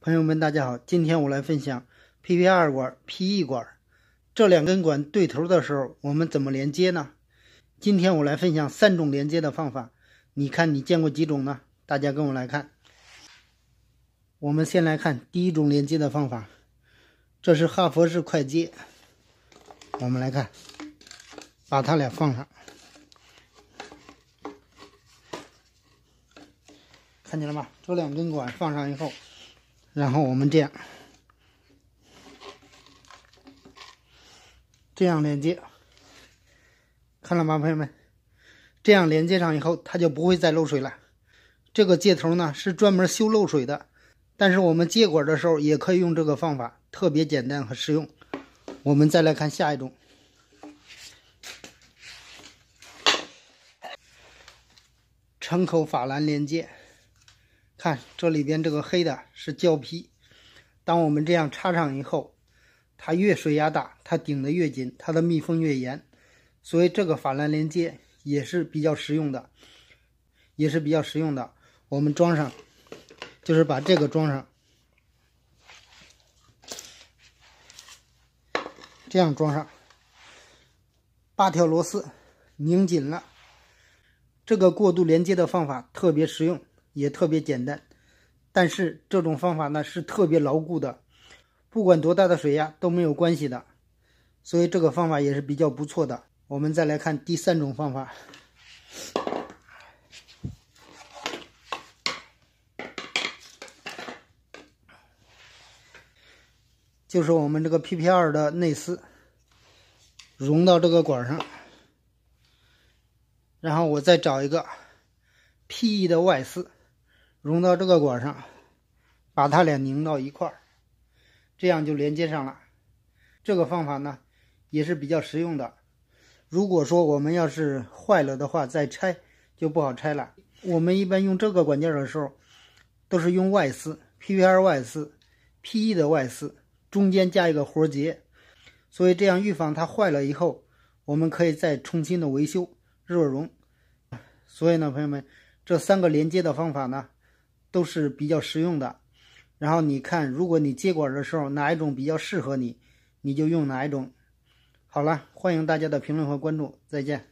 朋友们，大家好！今天我来分享 PPR 管、PE 管这两根管对头的时候，我们怎么连接呢？今天我来分享三种连接的方法，你看你见过几种呢？大家跟我来看。我们先来看第一种连接的方法，这是哈佛式快接。我们来看，把它俩放上，看见了吗？这两根管放上以后。然后我们这样，这样连接，看了吗，朋友们？这样连接上以后，它就不会再漏水了。这个接头呢，是专门修漏水的。但是我们接管的时候，也可以用这个方法，特别简单和实用。我们再来看下一种，城口法兰连接。看这里边这个黑的是胶皮，当我们这样插上以后，它越水压大，它顶的越紧，它的密封越严，所以这个法兰连接也是比较实用的，也是比较实用的。我们装上，就是把这个装上，这样装上，八条螺丝拧紧了，这个过渡连接的方法特别实用。也特别简单，但是这种方法呢是特别牢固的，不管多大的水压都没有关系的，所以这个方法也是比较不错的。我们再来看第三种方法，就是我们这个 PPR 的内丝融到这个管上，然后我再找一个 PE 的外丝。融到这个管上，把它俩拧到一块儿，这样就连接上了。这个方法呢也是比较实用的。如果说我们要是坏了的话，再拆就不好拆了。我们一般用这个管件的时候，都是用外丝，P P R 外丝，P E 的外丝，中间加一个活结，所以这样预防它坏了以后，我们可以再重新的维修热熔。所以呢，朋友们，这三个连接的方法呢。都是比较实用的，然后你看，如果你接管的时候哪一种比较适合你，你就用哪一种。好了，欢迎大家的评论和关注，再见。